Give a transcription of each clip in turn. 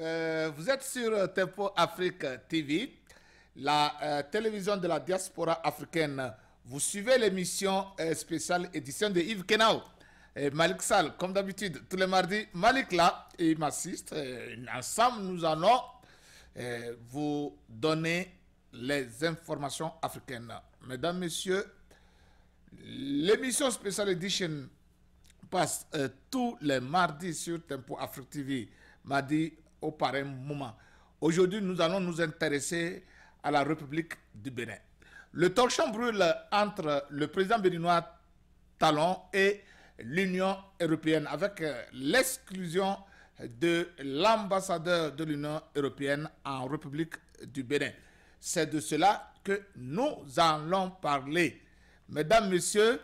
Euh, vous êtes sur euh, Tempo Afrique TV, la euh, télévision de la diaspora africaine. Vous suivez l'émission spéciale édition de Yves Kenau, Et Malik Sal, comme d'habitude, tous les mardis, Malik là, et il m'assiste. Ensemble, nous allons vous donner les informations africaines. Mesdames, Messieurs, l'émission spéciale édition passe tous les mardis sur Tempo Afrique TV mardi au pareil moment. Aujourd'hui, nous allons nous intéresser à la République du Bénin. Le torchon brûle entre le président béninois Talon et l'Union européenne avec euh, l'exclusion de l'ambassadeur de l'Union européenne en République du Bénin. C'est de cela que nous allons parler. Mesdames, Messieurs,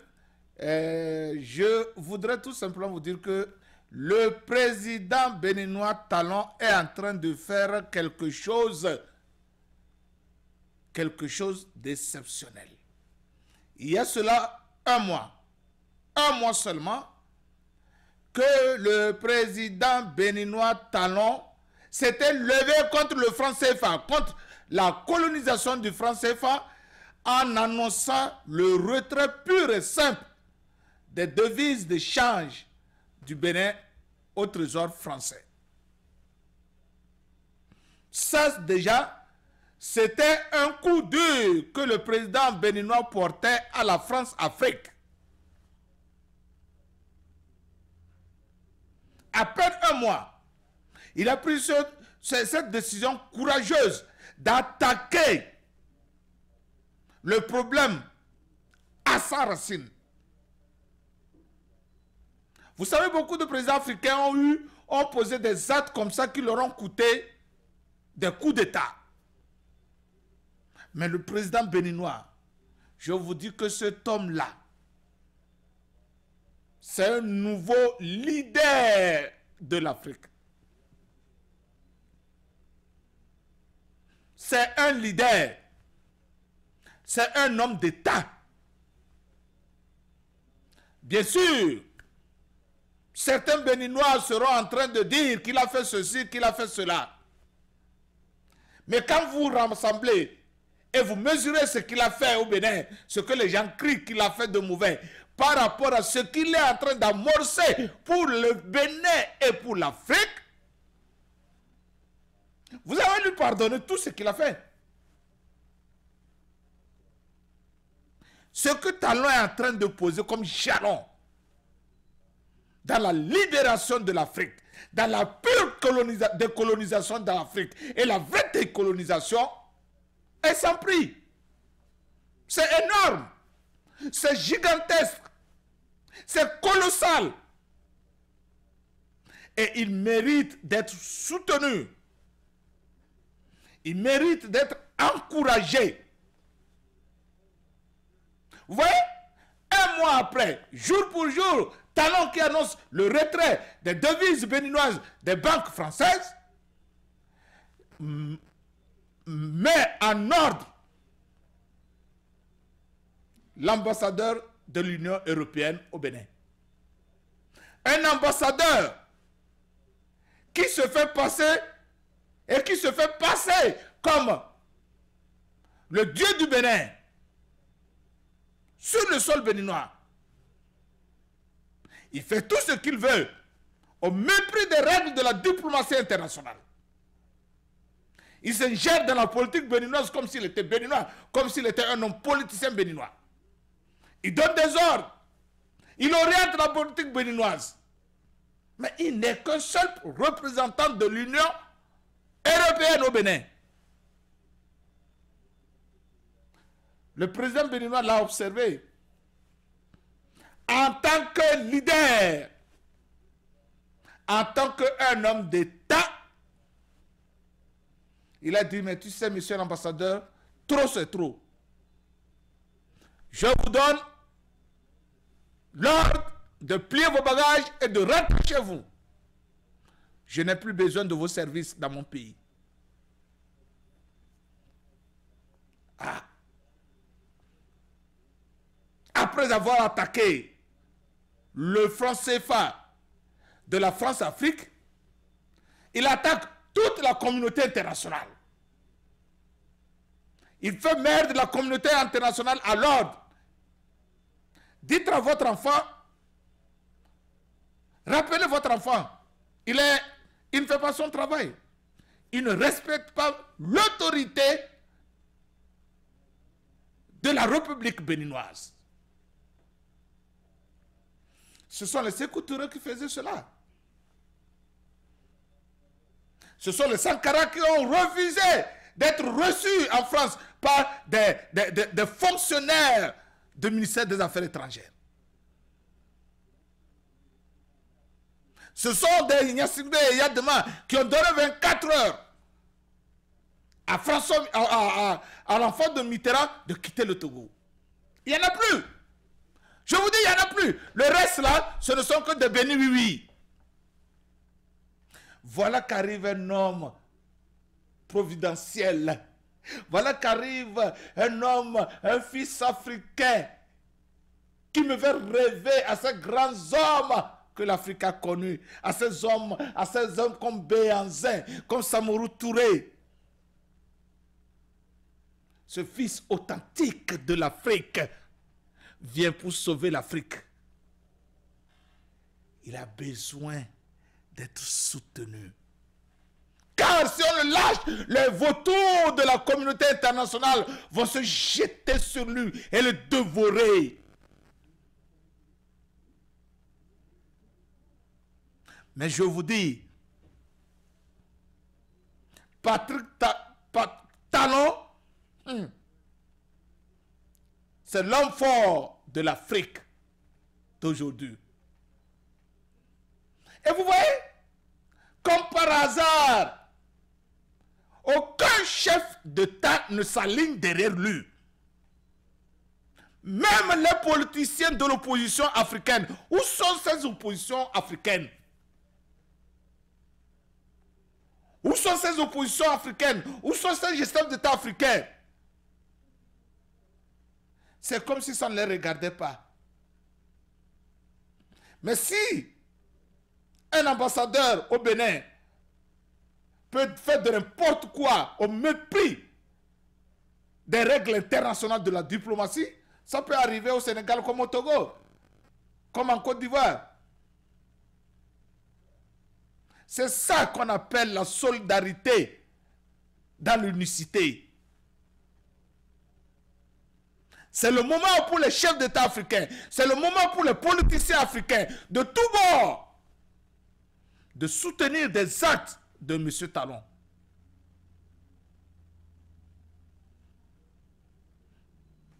euh, je voudrais tout simplement vous dire que le président béninois Talon est en train de faire quelque chose, quelque chose d'exceptionnel. Il y a cela un mois, un mois seulement, que le président béninois Talon s'était levé contre le franc CFA, contre la colonisation du franc CFA, en annonçant le retrait pur et simple des devises de change du Bénin au trésor français. Ça, déjà, c'était un coup dur que le président béninois portait à la France-Afrique. À peine un mois, il a pris cette décision courageuse d'attaquer le problème à sa racine. Vous savez, beaucoup de présidents africains ont eu, ont posé des actes comme ça qui leur ont coûté des coups d'État. Mais le président béninois, je vous dis que cet homme-là, c'est un nouveau leader de l'Afrique. C'est un leader. C'est un homme d'État. Bien sûr, Certains béninois seront en train de dire qu'il a fait ceci, qu'il a fait cela. Mais quand vous rassemblez et vous mesurez ce qu'il a fait au Bénin, ce que les gens crient qu'il a fait de mauvais, par rapport à ce qu'il est en train d'amorcer pour le Bénin et pour l'Afrique, vous allez lui pardonner tout ce qu'il a fait. Ce que Talon est en train de poser comme jalon, dans la libération de l'Afrique, dans la pure décolonisation de l'Afrique et la vraie décolonisation est sans prix. C'est énorme. C'est gigantesque. C'est colossal. Et il mérite d'être soutenu. Il mérite d'être encouragé. Vous voyez Un mois après, jour pour jour, Talon qui annonce le retrait des devises béninoises des banques françaises, met en ordre l'ambassadeur de l'Union européenne au Bénin. Un ambassadeur qui se fait passer et qui se fait passer comme le dieu du Bénin sur le sol béninois il fait tout ce qu'il veut, au mépris des règles de la diplomatie internationale. Il s'ingère dans la politique béninoise comme s'il était béninois, comme s'il était un homme politicien béninois. Il donne des ordres. Il oriente la politique béninoise. Mais il n'est qu'un seul représentant de l'Union européenne au Bénin. Le président béninois l'a observé en tant que leader, en tant qu'un homme d'État, il a dit, mais tu sais, monsieur l'ambassadeur, trop c'est trop. Je vous donne l'ordre de plier vos bagages et de rentrer chez vous. Je n'ai plus besoin de vos services dans mon pays. Ah. Après avoir attaqué le franc CFA de la France-Afrique, il attaque toute la communauté internationale. Il fait merde de la communauté internationale à l'ordre. Dites à votre enfant, rappelez votre enfant, il, est, il ne fait pas son travail. Il ne respecte pas l'autorité de la République béninoise. Ce sont les secoutureux qui faisaient cela. Ce sont les Sankara qui ont refusé d'être reçus en France par des, fonctionnaires du ministère des Affaires étrangères. Ce sont des y et Yadema qui ont donné 24 heures à, à l'enfant de Mitterrand de quitter le Togo. Il n'y en a plus. Je vous dis, il n'y en a plus. Le reste là, ce ne sont que des bénis, oui, Voilà qu'arrive un homme providentiel. Voilà qu'arrive un homme, un fils africain qui me fait rêver à ces grands hommes que l'Afrique a connus, à ces hommes, à ces hommes comme Béanzin, comme Samourou Touré. Ce fils authentique de l'Afrique vient pour sauver l'Afrique. Il a besoin d'être soutenu. Car si on le lâche, les vautours de la communauté internationale vont se jeter sur lui et le dévorer. Mais je vous dis, Patrick Talon, hmm, c'est l'homme fort de l'Afrique d'aujourd'hui. Et vous voyez, comme par hasard, aucun chef d'État ne s'aligne derrière lui. Même les politiciens de l'opposition africaine. Où sont ces oppositions africaines Où sont ces oppositions africaines Où sont ces gestes d'État africains c'est comme si ça ne les regardait pas. Mais si un ambassadeur au Bénin peut faire de n'importe quoi au mépris des règles internationales de la diplomatie, ça peut arriver au Sénégal comme au Togo, comme en Côte d'Ivoire. C'est ça qu'on appelle la solidarité dans l'unicité. C'est le moment pour les chefs d'État africains, c'est le moment pour les politiciens africains de tous bords de soutenir des actes de M. Talon.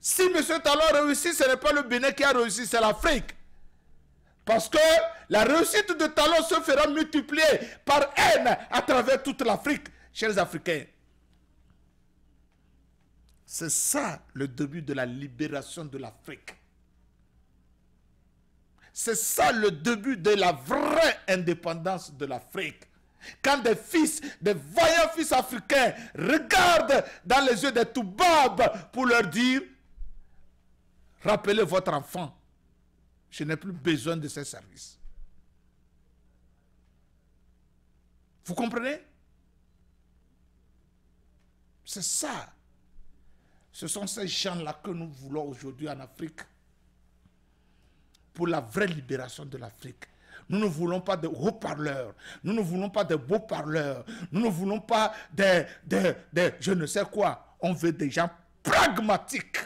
Si M. Talon réussit, ce n'est pas le Bénin qui a réussi, c'est l'Afrique. Parce que la réussite de Talon se fera multiplier par haine à travers toute l'Afrique, chers Africains. C'est ça le début de la libération de l'Afrique. C'est ça le début de la vraie indépendance de l'Afrique. Quand des fils, des voyants fils africains regardent dans les yeux des Toubabs pour leur dire Rappelez votre enfant, je n'ai plus besoin de ses services. Vous comprenez C'est ça ce sont ces gens là que nous voulons aujourd'hui en Afrique pour la vraie libération de l'Afrique. Nous ne voulons pas de haut-parleurs. Nous ne voulons pas de beaux parleurs. Nous ne voulons pas de je ne sais quoi. On veut des gens pragmatiques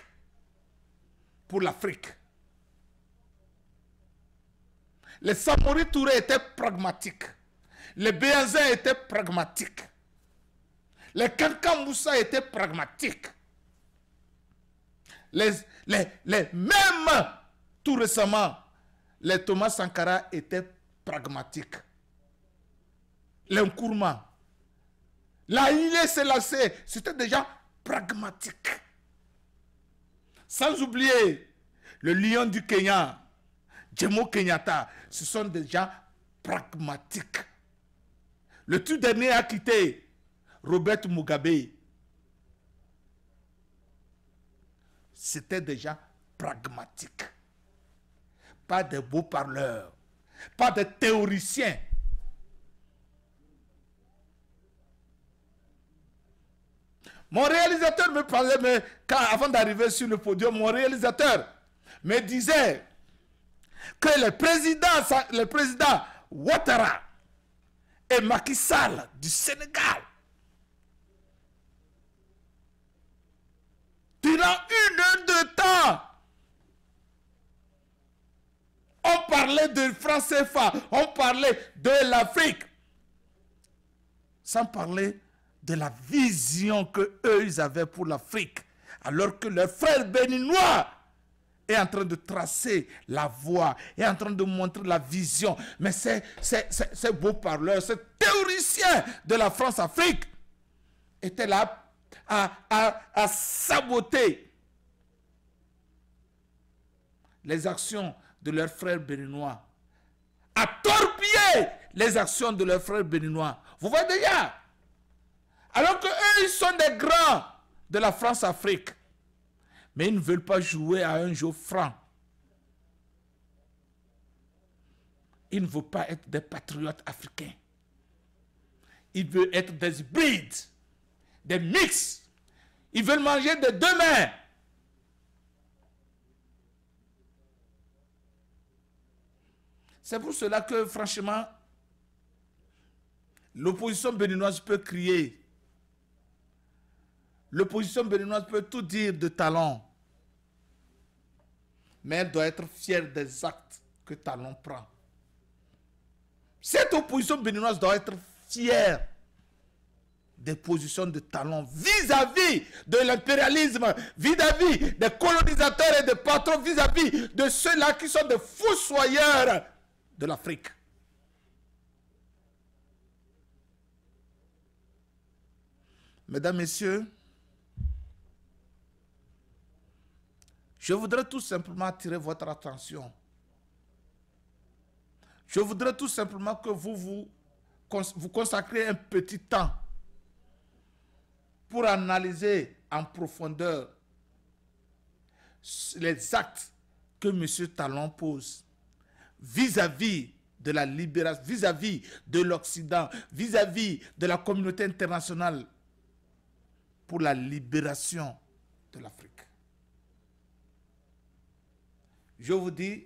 pour l'Afrique. Les Samori Touré étaient pragmatiques. Les Béanzins étaient pragmatiques. Les Kankamoussa étaient pragmatiques les, mêmes, tout récemment, les Thomas Sankara étaient pragmatiques. L'encourement. La lancée, c'était déjà pragmatique. Sans oublier le lion du Kenya, Djemo Kenyatta, ce sont déjà pragmatiques. Le tout dernier a quitté Robert Mugabe. c'était déjà pragmatique. Pas de beaux parleurs, pas de théoriciens. Mon réalisateur me parlait, mais avant d'arriver sur le podium, mon réalisateur me disait que le président, le président Ouattara et Macky Sall du Sénégal Durant une heure de temps, on parlait de France CFA, on parlait de l'Afrique, sans parler de la vision que eux ils avaient pour l'Afrique, alors que le frère béninois est en train de tracer la voie, est en train de montrer la vision. Mais ces, ces beaux parleurs, ces théoriciens de la France-Afrique étaient là à, saboter les actions de leurs frères béninois, à torpiller les actions de leurs frères béninois. Vous voyez déjà Alors qu'eux, ils sont des grands de la France-Afrique. Mais ils ne veulent pas jouer à un jeu franc. Ils ne veulent pas être des patriotes africains. Ils veulent être des hybrides des mix. Ils veulent manger de deux mains. C'est pour cela que, franchement, l'opposition béninoise peut crier. L'opposition béninoise peut tout dire de Talon, Mais elle doit être fière des actes que Talon prend. Cette opposition béninoise doit être fière des positions de talent vis-à-vis de l'impérialisme, vis-à-vis des colonisateurs et des patrons, vis-à-vis de ceux-là qui sont des soyeurs de l'Afrique. Mesdames, Messieurs, je voudrais tout simplement attirer votre attention. Je voudrais tout simplement que vous vous, vous consacrez un petit temps pour analyser en profondeur les actes que M. Talon pose vis-à-vis de la libération, vis-à-vis -vis de l'Occident, vis-à-vis de la communauté internationale pour la libération de l'Afrique. Je vous dis,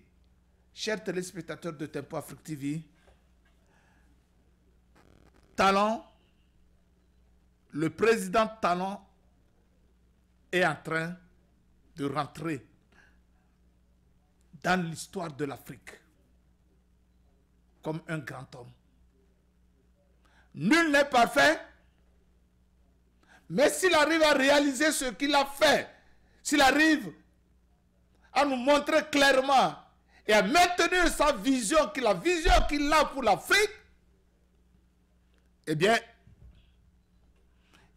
chers téléspectateurs de Tempo Afrique TV, Talon le président Talon est en train de rentrer dans l'histoire de l'Afrique comme un grand homme. Nul n'est parfait, mais s'il arrive à réaliser ce qu'il a fait, s'il arrive à nous montrer clairement et à maintenir sa vision, la vision qu'il a pour l'Afrique, eh bien,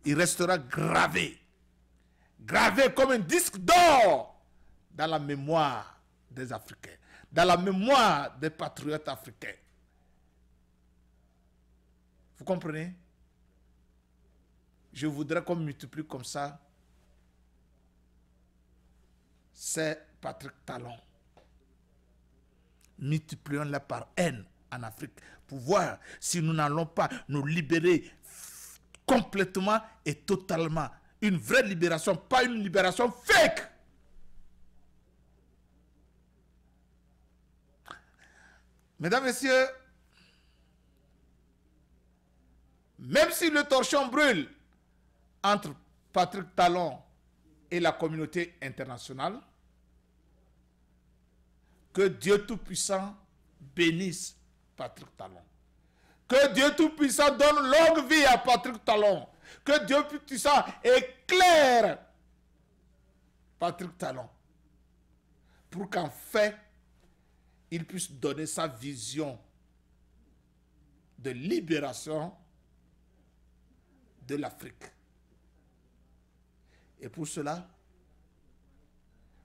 il restera gravé, gravé comme un disque d'or dans la mémoire des Africains, dans la mémoire des patriotes africains. Vous comprenez Je voudrais qu'on multiplie comme ça c'est Patrick Talon. multiplions les par haine en Afrique pour voir si nous n'allons pas nous libérer complètement et totalement. Une vraie libération, pas une libération fake. Mesdames, Messieurs, même si le torchon brûle entre Patrick Talon et la communauté internationale, que Dieu Tout-Puissant bénisse Patrick Talon. Que Dieu Tout-Puissant donne longue vie à Patrick Talon. Que Dieu Tout-Puissant éclaire Patrick Talon. Pour qu'en fait, il puisse donner sa vision de libération de l'Afrique. Et pour cela,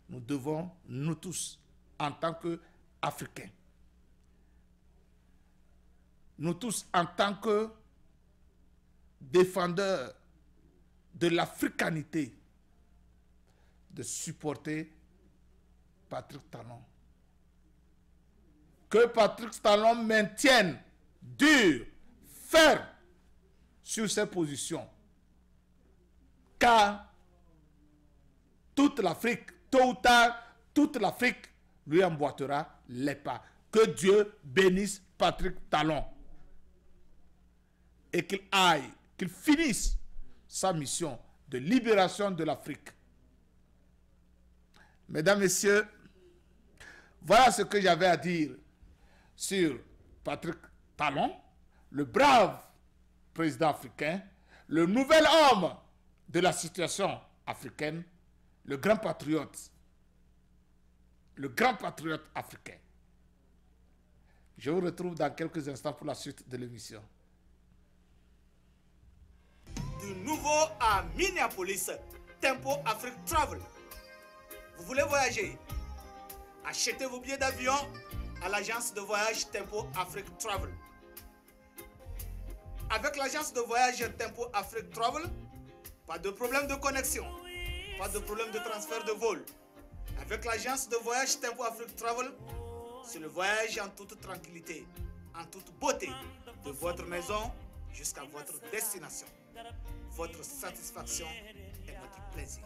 nous devons, nous tous, en tant qu'Africains, nous tous, en tant que défendeurs de l'africanité, de supporter Patrick Talon. Que Patrick Talon maintienne dur, ferme sur ses positions. Car toute l'Afrique, tôt ou tard, toute l'Afrique lui emboîtera les pas. Que Dieu bénisse Patrick Talon et qu'il aille, qu'il finisse sa mission de libération de l'Afrique. Mesdames, Messieurs, voilà ce que j'avais à dire sur Patrick Talon, le brave président africain, le nouvel homme de la situation africaine, le grand patriote, le grand patriote africain. Je vous retrouve dans quelques instants pour la suite de l'émission. Nouveau à Minneapolis, Tempo Afrique Travel. Vous voulez voyager Achetez vos billets d'avion à l'agence de voyage Tempo Afrique Travel. Avec l'agence de voyage Tempo Afrique Travel, pas de problème de connexion, pas de problème de transfert de vol. Avec l'agence de voyage Tempo Afrique Travel, c'est le voyage en toute tranquillité, en toute beauté, de votre maison jusqu'à votre destination. Votre satisfaction et votre plaisir.